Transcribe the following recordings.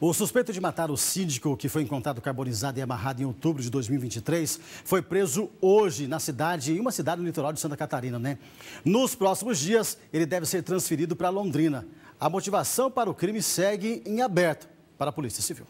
O suspeito de matar o síndico, que foi encontrado carbonizado e amarrado em outubro de 2023, foi preso hoje na cidade, em uma cidade no litoral de Santa Catarina, né? Nos próximos dias, ele deve ser transferido para Londrina. A motivação para o crime segue em aberto para a Polícia Civil.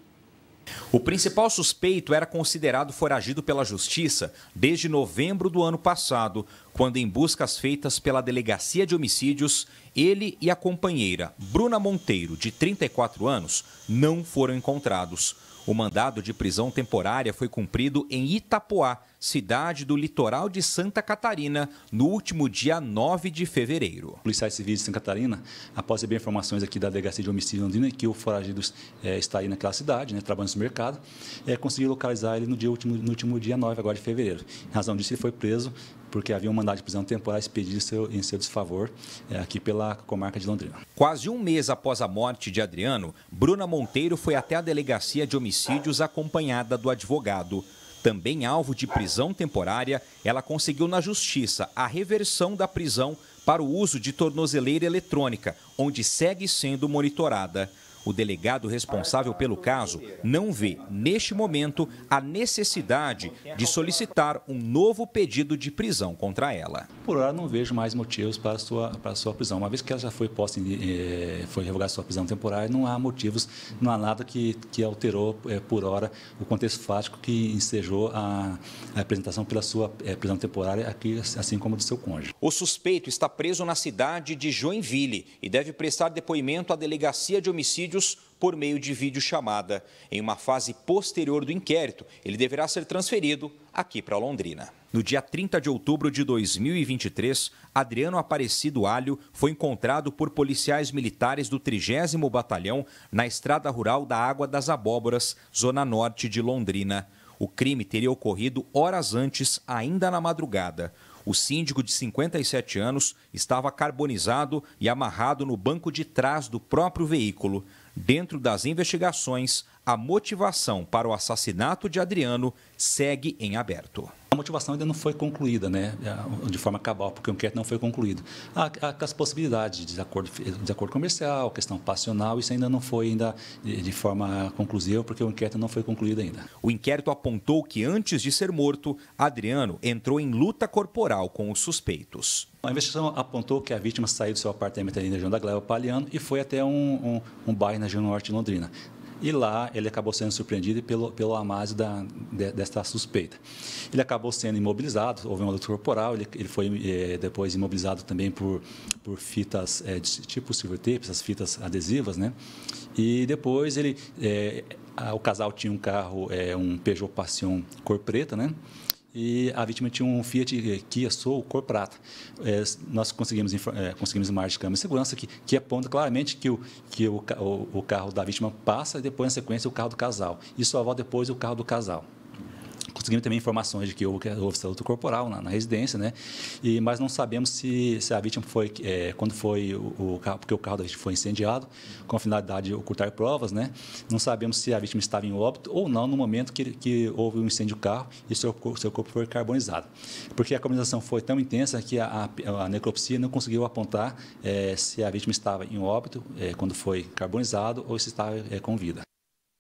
O principal suspeito era considerado foragido pela Justiça desde novembro do ano passado, quando, em buscas feitas pela Delegacia de Homicídios, ele e a companheira Bruna Monteiro, de 34 anos, não foram encontrados. O mandado de prisão temporária foi cumprido em Itapoá, cidade do litoral de Santa Catarina, no último dia 9 de fevereiro. Policiais civis de Santa Catarina, após receber informações aqui da Delegacia de Homicídio Londrina, que o foragido é, está aí naquela cidade, né, trabalhando no mercado, é, conseguiu localizar ele no, dia, último, no último dia 9 agora de fevereiro. Em razão disso, ele foi preso porque havia um mandado de prisão temporária expedido em seu, em seu desfavor é, aqui pela comarca de Londrina. Quase um mês após a morte de Adriano, Bruna Monteiro foi até a Delegacia de Homicídios acompanhada do advogado. Também alvo de prisão temporária, ela conseguiu na justiça a reversão da prisão para o uso de tornozeleira eletrônica, onde segue sendo monitorada. O delegado responsável pelo caso não vê, neste momento, a necessidade de solicitar um novo pedido de prisão contra ela. Por hora, não vejo mais motivos para a sua, para a sua prisão. Uma vez que ela já foi posta, em, eh, foi revogada sua prisão temporária, não há motivos, não há nada que, que alterou eh, por hora o contexto fático que ensejou a, a apresentação pela sua eh, prisão temporária aqui, assim como do seu cônjuge. O suspeito está preso na cidade de Joinville e deve prestar depoimento à delegacia de homicídio homicídios por meio de videochamada. Em uma fase posterior do inquérito, ele deverá ser transferido aqui para Londrina. No dia 30 de outubro de 2023, Adriano Aparecido Alho foi encontrado por policiais militares do 30 Batalhão na estrada rural da Água das Abóboras, zona norte de Londrina. O crime teria ocorrido horas antes, ainda na madrugada. O síndico de 57 anos estava carbonizado e amarrado no banco de trás do próprio veículo. Dentro das investigações, a motivação para o assassinato de Adriano segue em aberto. A motivação ainda não foi concluída, né, de forma cabal, porque o enquete não foi concluído. Há, há as possibilidades de acordo, de acordo comercial, questão passional, isso ainda não foi ainda de forma conclusiva, porque o inquérito não foi concluído ainda. O inquérito apontou que antes de ser morto, Adriano entrou em luta corporal com os suspeitos. A investigação apontou que a vítima saiu do seu apartamento ali na região da Gleba Paliano e foi até um, um, um bairro na região norte de Londrina. E lá ele acabou sendo surpreendido pelo, pelo amádio da, de, desta suspeita. Ele acabou sendo imobilizado, houve uma luta corporal, ele, ele foi é, depois imobilizado também por, por fitas é, de, tipo silver tape, essas fitas adesivas, né? E depois ele, é, a, o casal tinha um carro, é, um Peugeot Passion cor preta, né? e a vítima tinha um Fiat Kia Soul cor prata. É, nós conseguimos, é, conseguimos imagem de câmera de segurança que, que aponta claramente que, o, que o, o, o carro da vítima passa e depois, na sequência, o carro do casal. E só volta depois o carro do casal conseguimos também informações de que houve, houve estatuto corporal na, na, residência, né? E, mas não sabemos se, se a vítima foi, é, quando foi o, o carro, porque o carro da vítima foi incendiado, com a finalidade de ocultar provas, né? Não sabemos se a vítima estava em óbito ou não no momento que, que houve o um incêndio do carro e seu, seu corpo foi carbonizado. Porque a carbonização foi tão intensa que a, a, a necropsia não conseguiu apontar é, se a vítima estava em óbito é, quando foi carbonizado ou se estava é, com vida.